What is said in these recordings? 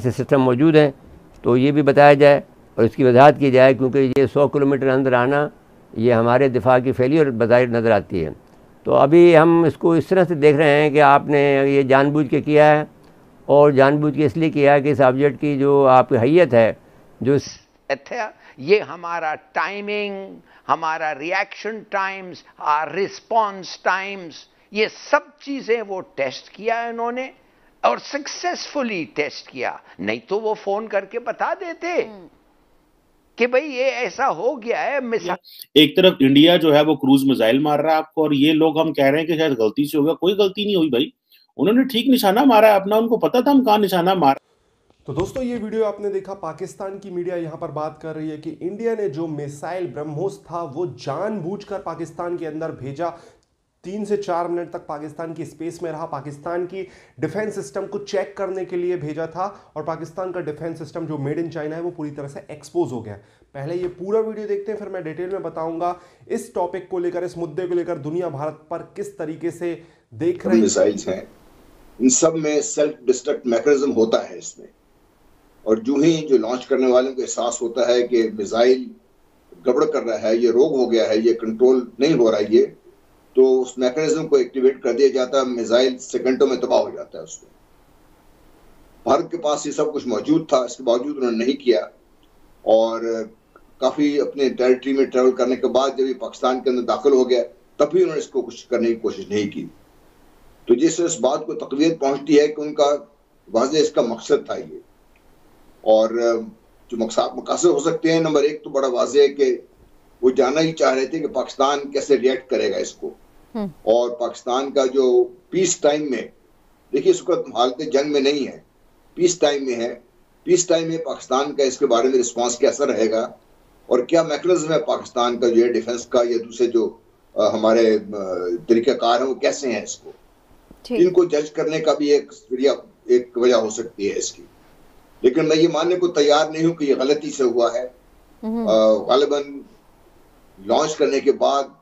ऐसे सिस्टम मौजूद हैं तो ये भी बताया जाए और इसकी वजाहत की जाए क्योंकि ये सौ किलोमीटर अंदर आना ये हमारे दिफा की फेलियर बाहर नज़र आती है तो अभी हम इसको इस तरह से देख रहे हैं कि आपने ये जानबूझ के किया है और जानबूझ के इसलिए किया है कि इस ऑब्जेक्ट की जो आपकी हैत है जो ये हमारा टाइमिंग हमारा reaction times or response times ये सब चीज़ें वो टेस्ट किया है इन्होंने और सक्सेसफुली टेस्ट किया नहीं तो वो फोन करके बता देते हम्म। कि भाई ये ऐसा हो गया है मिसाइल एक तरफ इंडिया जो है वो क्रूज मिसाइल मार रहा है आपको और ये लोग हम कह रहे हैं कि शायद गलती से होगा कोई गलती नहीं हुई भाई उन्होंने ठीक निशाना मारा अपना उनको पता था हम कहा निशाना मार तो दोस्तों ये वीडियो आपने देखा पाकिस्तान की मीडिया यहां पर बात कर रही है कि इंडिया ने जो मिसाइल ब्रह्मोस था वो जानबूझकर पाकिस्तान के अंदर भेजा तीन से चार मिनट तक पाकिस्तान की स्पेस में रहा पाकिस्तान की डिफेंस सिस्टम को चेक करने के लिए भेजा था और पाकिस्तान का डिफेंस सिस्टम जो मेड इन चाइना है वो पूरी तरह से एक्सपोज हो गया पहले ये पूरा वीडियो देखते हैं फिर मैं डिटेल में बताऊंगा इस टॉपिक को लेकर इस मुद्दे को लेकर दुनिया भारत पर किस तरीके से देख रहे मिसाइल्स हैं इन सब में सेल्फ डिस्ट्रक्ट मैकेनिज्म होता है इसमें और जो ही जो लॉन्च करने वालों को एहसास होता है कि मिसाइल गड़बड़ कर रहा है ये रोग हो गया है ये कंट्रोल नहीं हो रहा है ये तो उस मैकेनिज्म को एक्टिवेट कर दिया जाता है मिसाइल सेकंडों में तबाह हो जाता है उसमें भारत के पास ये सब कुछ मौजूद था इसके बावजूद उन्होंने नहीं किया और काफ़ी अपने टेरिटरी में ट्रेवल करने के बाद जब ये पाकिस्तान के अंदर दाखिल हो गया तब भी उन्होंने इसको कुछ करने की कोशिश नहीं की तो जिससे इस बात को तकवीत पहुंचती है कि उनका वाज इसका मकसद था ये और जो मकसद मकासद हो सकते हैं नंबर एक तो बड़ा वाज है कि वो जानना ही चाह रहे थे कि पाकिस्तान कैसे रिएक्ट करेगा इसको हम्म। और पाकिस्तान का जो पीस टाइम में देखिए इस वक्त हालत जंग में नहीं है पीस टाइम में है पीस टाइम में पाकिस्तान का इसके बारे में रिस्पांस कैसा रहेगा और क्या मैकेनिज्म है पाकिस्तान का जो है डिफेंस का या दूसरे जो आ, हमारे तरीकाकार हैं वो कैसे हैं इसको इनको जज करने का भी एक एक वजह हो सकती है इसकी लेकिन मैं ये मानने को तैयार नहीं हूँ कि ये गलती से हुआ है हम्म। गालिबा लॉन्च करने के बाद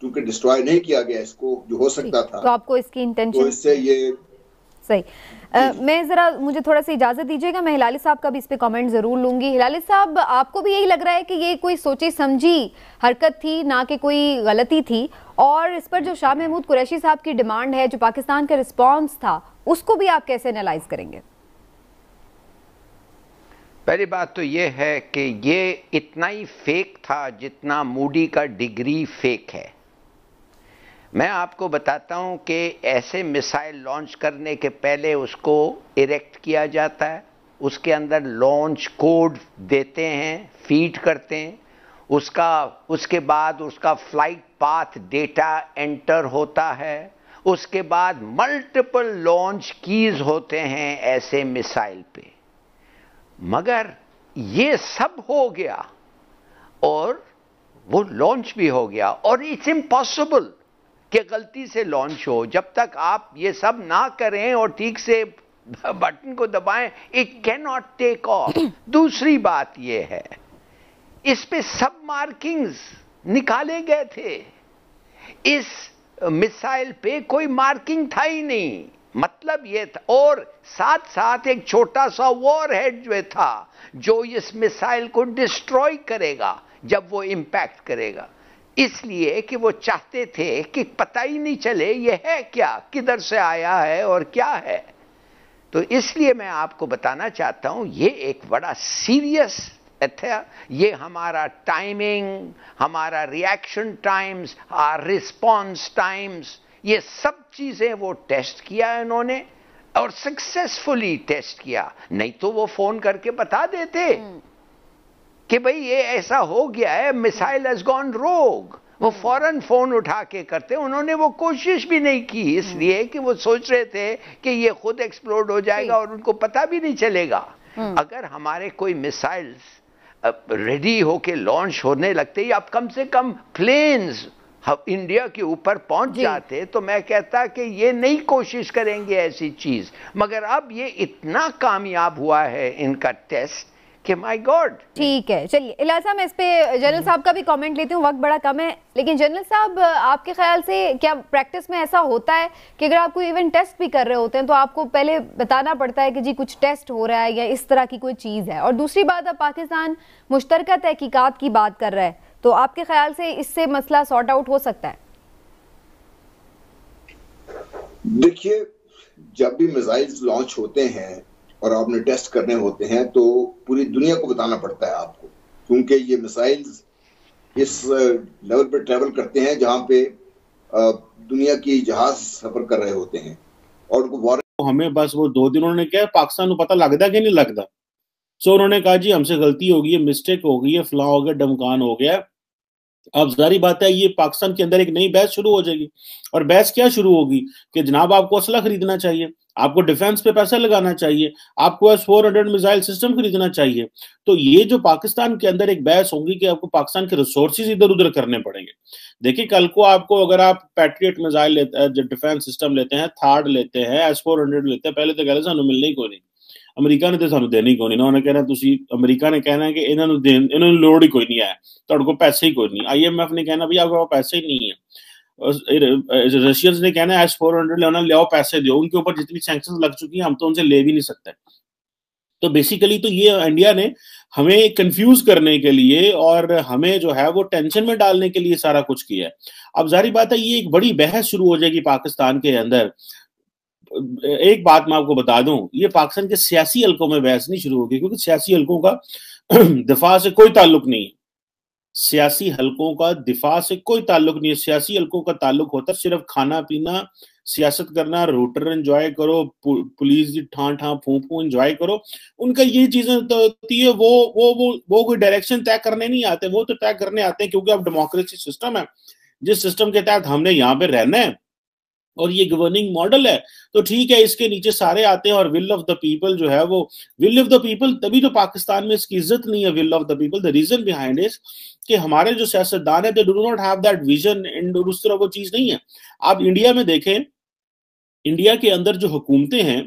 क्योंकि डिस्ट्रॉय नहीं किया गया इसको जो हो सकता था तो आपको इसकी इंटेंशन तो इससे ये सही आ, मैं ज़रा मुझे थोड़ा सा इजाज़त दीजिएगा मैं हिलाली साहब का भी इस पे कमेंट ज़रूर लूंगी हिलाली साहब आपको भी यही लग रहा है कि ये कोई सोची समझी हरकत थी ना कि कोई गलती थी और इस पर जो शाह महमूद कुरैशी साहब की डिमांड है जो पाकिस्तान का रिस्पॉन्स था उसको भी आप कैसे एनालाइज करेंगे पहली बात तो ये है कि ये इतना ही फेक था जितना मूडी का डिग्री फेक है मैं आपको बताता हूं कि ऐसे मिसाइल लॉन्च करने के पहले उसको इरेक्ट किया जाता है उसके अंदर लॉन्च कोड देते हैं फीड करते हैं उसका उसके बाद उसका फ्लाइट पाथ डेटा एंटर होता है उसके बाद मल्टीपल लॉन्च कीज होते हैं ऐसे मिसाइल पे मगर ये सब हो गया और वो लॉन्च भी हो गया और इट्स इम्पॉसिबल कि गलती से लॉन्च हो जब तक आप ये सब ना करें और ठीक से बटन को दबाएं it cannot take off दूसरी बात ये है इस पे सब मार्किंग्स निकाले गए थे इस मिसाइल पे कोई मार्किंग था ही नहीं मतलब ये था और साथ साथ एक छोटा सा वॉर हेड जो था जो इस मिसाइल को डिस्ट्रॉय करेगा जब वो इम्पैक्ट करेगा इसलिए कि वो चाहते थे कि पता ही नहीं चले ये है क्या किधर से आया है और क्या है तो इसलिए मैं आपको बताना चाहता हूं ये एक बड़ा सीरियस था ये हमारा टाइमिंग हमारा reaction times or response times ये सब चीज़ें वो टेस्ट किया इन्होंने और सक्सेसफुली टेस्ट किया नहीं तो वो फोन करके बता देते हम्म। कि भाई ये ऐसा हो गया है मिसाइल एज गॉन रोग वो फौरन हम्म। फोन उठा के करते उन्होंने वो कोशिश भी नहीं की हम्म। इसलिए कि वो सोच रहे थे कि ये खुद एक्सप्लोड हो जाएगा और उनको पता भी नहीं चलेगा अगर हमारे कोई मिसाइल्स रेडी होके लॉन्च होने लगते या कम से कम प्लेन्स इंडिया के ऊपर पहुंच जाते तो मैं कहता कि ये नहीं कोशिश करेंगे ऐसी चीज मगर अब ये इतना कामयाब हुआ है इनका टेस्ट कि माय गॉड ठीक है चलिए इलाज साहब मैं इस पे जनरल साहब का भी कमेंट लेती हूँ वक्त बड़ा कम है लेकिन जनरल साहब आपके ख्याल से क्या प्रैक्टिस में ऐसा होता है कि अगर आप कोई इवन टेस्ट भी कर रहे होते हैं तो आपको पहले बताना पड़ता है कि जी कुछ टेस्ट हो रहा है या इस तरह की कोई चीज़ है और दूसरी बात अब पाकिस्तान मुश्तरक तहकीकत की बात कर रहा है तो आपके ख्याल से इससे मसला सॉर्ट आउट हो सकता है देखिए जब भी मिसाइल्स लॉन्च होते हैं और आपने टेस्ट करने होते हैं तो पूरी दुनिया को बताना पड़ता है आपको क्योंकि ये मिसाइल्स इस लेवल पे ट्रेवल करते हैं जहां पे दुनिया की जहाज सफर कर रहे होते हैं और उनको वॉर तो हमें बस वो दो दिन उन्होंने कहा पाकिस्तान को पता लगता कि नहीं लगता सो उन्होंने कहा जी हमसे गलती हो गई है मिस्टेक हो गई है फ्ला हो गया डमकान हो गया अब जारी बात है ये पाकिस्तान के अंदर एक नई बहस शुरू हो जाएगी और बहस क्या शुरू होगी कि जनाब आपको असला खरीदना चाहिए आपको डिफेंस पे पैसा लगाना चाहिए आपको S four hundred missile system खरीदना चाहिए तो ये जो पाकिस्तान के अंदर एक बहस होगी कि आपको पाकिस्तान के रिसोर्सेज इधर उधर करने पड़ेंगे देखिए कल को आपको अगर आप पैट्रियट मिसाइल डिफेंस सिस्टम लेते हैं थार्ड लेते हैं एस फोर हंड्रेड लेते हैं पहले तो कह रहे मिलने ही को नहीं ਅਮਰੀਕਾ ਨੇ ਤੇ ਸਾਨੂੰ ਦੇਣੀ ਕੋਈ ਨਹੀਂ ਉਹਨੇ ਕਹਿਣਾ ਤੁਸੀਂ ਅਮਰੀਕਾ ਨੇ ਕਹਿਣਾ ਕਿ ਇਹਨਾਂ ਨੂੰ ਦੇਣ ਇਹਨਾਂ ਨੂੰ ਲੋੜ ਹੀ ਕੋਈ ਨਹੀਂ ਹੈ ਤੁਹਾਡੇ ਕੋਲ ਪੈਸੇ ਹੀ ਕੋਈ ਨਹੀਂ ਆਈਐਮਐਫ ਨੇ ਕਹਿਣਾ ਵੀ आपके पास पैसे ही नहीं है रशियंस ने कहना एस फोर हंड्रेड लेना ले पैसे दो उनके ऊपर जितनी सैंक्शन लग चुकी हैं हम तो उनसे ले भी नहीं सकते तो बेसिकली तो ये इंडिया ने हमें कंफ्यूज करने के लिए और हमें जो है वो टेंशन में डालने के लिए सारा कुछ किया है अब जारी बात है ये एक बड़ी बहस शुरू हो जाएगी पाकिस्तान के अंदर एक बात मैं आपको बता दूं ये पाकिस्तान के सियासी हलकों में बहस नहीं शुरू होगी क्योंकि सियासी हलकों का दिफा से कोई ताल्लुक नहीं है सियासी हलकों का दिफा से कोई ताल्लुक नहीं है सियासी हलकों का ताल्लुक होता है सिर्फ खाना पीना सियासत करना रोटर एंजॉय करो पुलिस की ठां ठां फू फू एंजॉय करो उनका ये चीजें तो होती है वो वो वो वो कोई डायरेक्शन तय करने नहीं आते वो तो तय करने आते हैं क्योंकि अब डेमोक्रेसी सिस्टम है जिस सिस्टम के तहत हमने यहाँ पे रहना है और ये गवर्निंग मॉडल है तो ठीक है इसके नीचे सारे आते हैं और विल ऑफ द पीपल जो है वो विल ऑफ द पीपल तभी तो पाकिस्तान में इसकी इज्जत नहीं है will of the people the reason behind is कि हमारे जो सियासतदान है they do not have that vision and उस तरह वो चीज नहीं है आप इंडिया में देखें इंडिया के अंदर जो हुकूमतें हैं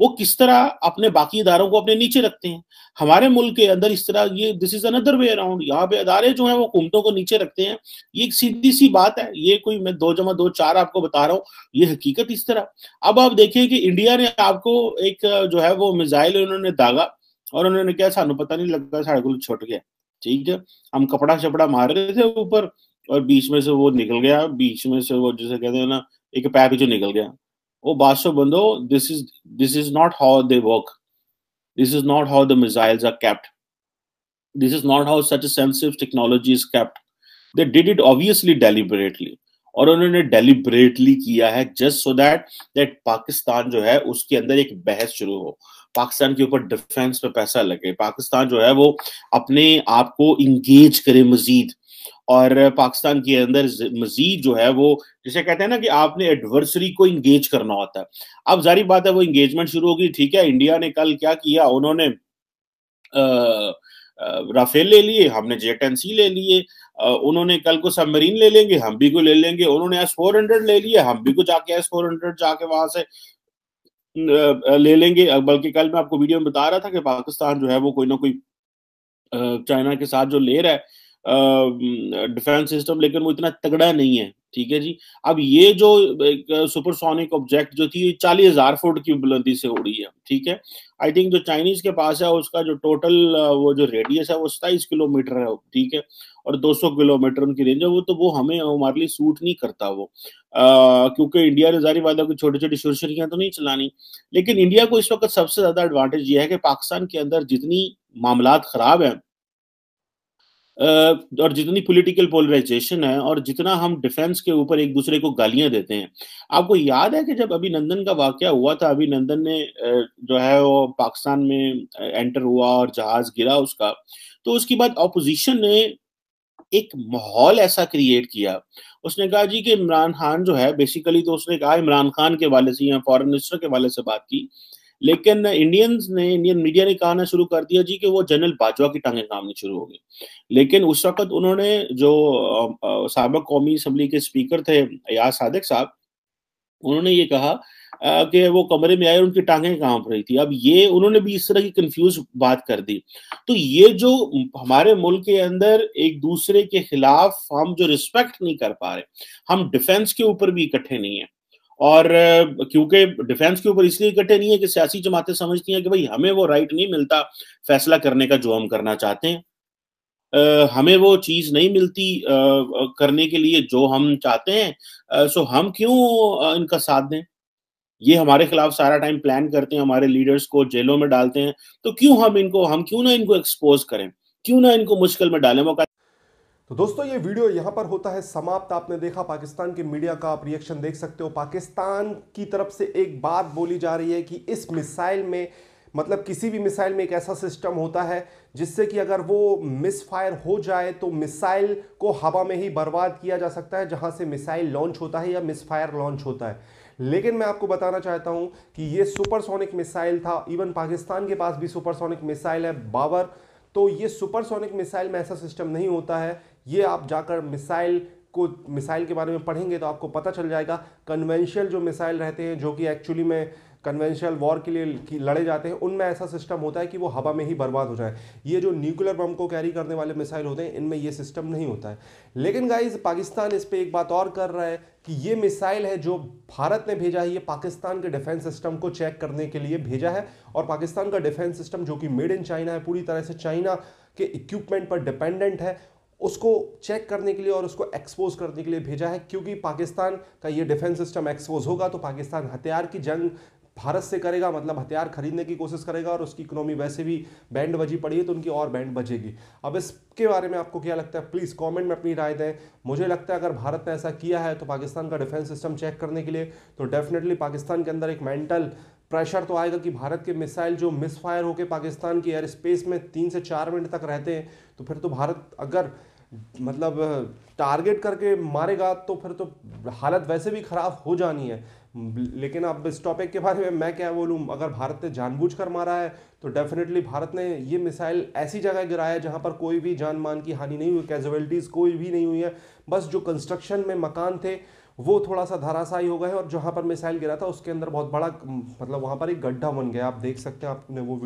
वो किस तरह अपने बाकी इधारों को अपने नीचे रखते हैं हमारे मुल्क के अंदर इस तरह ये this is another way around यहाँ पे अदारे जो है वो हुकूमतों को नीचे रखते हैं ये एक सीधी सी बात है ये कोई मैं दो जमा दो चार आपको बता रहा हूँ ये हकीकत इस तरह अब आप देखिए कि इंडिया ने आपको एक जो है वो मिजाइल उन्होंने दागा और उन्होंने क्या सानू पता नहीं लगता साढ़े को छुट गया ठीक है हम कपड़ा शपड़ा मार रहे थे ऊपर और बीच में से वो निकल गया बीच में से वो जैसे कहते हैं ना एक पैक जो निकल गया ओ बासो बंदो this is this is not how they work this is not how the missiles are kept this is not how such sensitive technology is kept they did it obviously deliberately और उन्होंने deliberately किया है just so that that Pakistan जो है उसके अंदर एक बहस शुरू हो पाकिस्तान के ऊपर डिफेंस पे पैसा लगे पाकिस्तान जो है वो अपने आप को इंगेज करे मजीद और पाकिस्तान के अंदर मजीद जो है वो जैसे कहते हैं ना कि आपने एडवर्सरी को इंगेज करना होता है अब जारी बात है वो इंगेजमेंट शुरू होगी ठीक है इंडिया ने कल क्या किया उन्होंने राफेल ले लिए हमने जेट एन सी ले लिए उन्होंने कल को सबमरीन ले लेंगे हम भी को ले लेंगे उन्होंने एस फोर हंड्रेड ले लिए हम भी को जाके एस फोर हंड्रेड जाके वहां से ले लेंगे बल्कि कल मैं आपको वीडियो में बता रहा था कि पाकिस्तान जो है वो कोई ना कोई चाइना के साथ जो ले रहा है डिफेंस सिस्टम लेकिन वो इतना तगड़ा नहीं है ठीक है जी अब ये जो सुपरसोनिक ऑब्जेक्ट जो थी चालीस हजार फुट की बुलंदी से उड़ी है ठीक है आई थिंक जो चाइनीज के पास है उसका जो टोटल वो जो रेडियस है वो सताइस किलोमीटर है ठीक है और 200 किलोमीटर उनकी रेंज है वो तो वो हमें हमारे लिए सूट नहीं करता वो क्योंकि इंडिया ने जारी वादा की छोटी छोटी शुरशरियां तो नहीं चलानी लेकिन इंडिया को इस वक्त सबसे ज्यादा एडवांटेज ये है कि पाकिस्तान के अंदर जितनी मामला खराब है और जितनी पॉलिटिकल पोलराइजेशन है और जितना हम डिफेंस के ऊपर एक दूसरे को गालियां देते हैं आपको याद है कि जब अभिनंदन का वाक्य हुआ था अभिनंदन ने जो है वो पाकिस्तान में एंटर हुआ और जहाज गिरा उसका तो उसके बाद ऑपोजिशन ने एक माहौल ऐसा क्रिएट किया उसने कहा जी कि इमरान खान जो है बेसिकली तो उसने कहा इमरान खान के वाले से या फॉरेन मिनिस्टर के वाले से बात की लेकिन इंडियंस ने इंडियन मीडिया ने कहना शुरू कर दिया जी कि वो जनरल बाजवा की टांगे कामनी शुरू हो गई लेकिन उस वक्त उन्होंने जो सबक कौमी असम्बली के स्पीकर थे अयाज सादक साहब उन्होंने ये कहा कि वो कमरे में आए उनकी टांगें कांप रही थी अब ये उन्होंने भी इस तरह की कंफ्यूज बात कर दी तो ये जो हमारे मुल्क के अंदर एक दूसरे के खिलाफ हम जो रिस्पेक्ट नहीं कर पा रहे हम डिफेंस के ऊपर भी इकट्ठे नहीं है और क्योंकि डिफेंस के ऊपर इसलिए इकट्ठे नहीं है कि सियासी जमातें समझती हैं कि भाई हमें वो राइट नहीं मिलता फैसला करने का जो हम करना चाहते हैं Uh, हमें वो चीज नहीं मिलती uh, करने के लिए जो हम चाहते हैं uh, सो हम क्यों इनका साथ दें ये हमारे खिलाफ सारा टाइम प्लान करते हैं हमारे लीडर्स को जेलों में डालते हैं तो क्यों हम इनको हम क्यों ना इनको एक्सपोज करें क्यों ना इनको मुश्किल में डालें वो तो दोस्तों ये वीडियो यहाँ पर होता है समाप्त आपने देखा पाकिस्तान के मीडिया का आप रिएक्शन देख सकते हो पाकिस्तान की तरफ से एक बात बोली जा रही है कि इस मिसाइल में मतलब किसी भी मिसाइल में एक ऐसा सिस्टम होता है जिससे कि अगर वो मिस फायर हो जाए तो मिसाइल को हवा में ही बर्बाद किया जा सकता है जहां से मिसाइल लॉन्च होता है या मिस फायर लॉन्च होता है लेकिन मैं आपको बताना चाहता हूं कि ये सुपरसोनिक मिसाइल था इवन पाकिस्तान के पास भी सुपरसोनिक मिसाइल है बाबर तो ये सुपरसोनिक मिसाइल में ऐसा सिस्टम नहीं होता है ये आप जाकर मिसाइल को मिसाइल के बारे में पढ़ेंगे तो आपको पता चल जाएगा कन्वेंशनल जो मिसाइल रहते हैं जो कि एक्चुअली में कन्वेंशनल वॉर के लिए लड़े जाते हैं उनमें ऐसा सिस्टम होता है कि वो हवा में ही बर्बाद हो जाए ये जो न्यूक्लियर बम को कैरी करने वाले मिसाइल होते हैं इनमें ये सिस्टम नहीं होता है लेकिन गाइज पाकिस्तान इस पर एक बात और कर रहा है कि ये मिसाइल है जो भारत ने भेजा है ये पाकिस्तान के डिफेंस सिस्टम को चेक करने के लिए भेजा है और पाकिस्तान का डिफेंस सिस्टम जो कि मेड इन चाइना है पूरी तरह से चाइना के इक्विपमेंट पर डिपेंडेंट है उसको चेक करने के लिए और उसको एक्सपोज करने के लिए भेजा है क्योंकि पाकिस्तान का ये डिफेंस सिस्टम एक्सपोज होगा तो पाकिस्तान हथियार की जंग भारत से करेगा मतलब हथियार खरीदने की कोशिश करेगा और उसकी इकोनॉमी वैसे भी बैंड बजी पड़ी है तो उनकी और बैंड बजेगी अब इसके बारे में आपको क्या लगता है प्लीज़ कमेंट में अपनी राय दें मुझे लगता है अगर भारत ने ऐसा किया है तो पाकिस्तान का डिफेंस सिस्टम चेक करने के लिए तो डेफिनेटली पाकिस्तान के अंदर एक मेंटल प्रेशर तो आएगा कि भारत के मिसाइल जो मिसफायर होकर पाकिस्तान की एयर स्पेस में तीन से चार मिनट तक रहते हैं तो फिर तो भारत अगर मतलब टारगेट करके मारेगा तो फिर तो हालत वैसे भी ख़राब हो जानी है लेकिन अब इस टॉपिक के बारे में मैं क्या बोलूँ अगर भारत ने जानबूझकर मारा है तो डेफिनेटली भारत ने ये मिसाइल ऐसी जगह गिराया है जहाँ पर कोई भी जान मान की हानि नहीं हुई कैजुअलिटीज़ कोई भी नहीं हुई है बस जो कंस्ट्रक्शन में मकान थे वो थोड़ा सा धराशाई हो गए और जहाँ पर मिसाइल गिरा था उसके अंदर बहुत बड़ा मतलब वहाँ पर एक गड्ढा बन गया आप देख सकते हैं आपने वो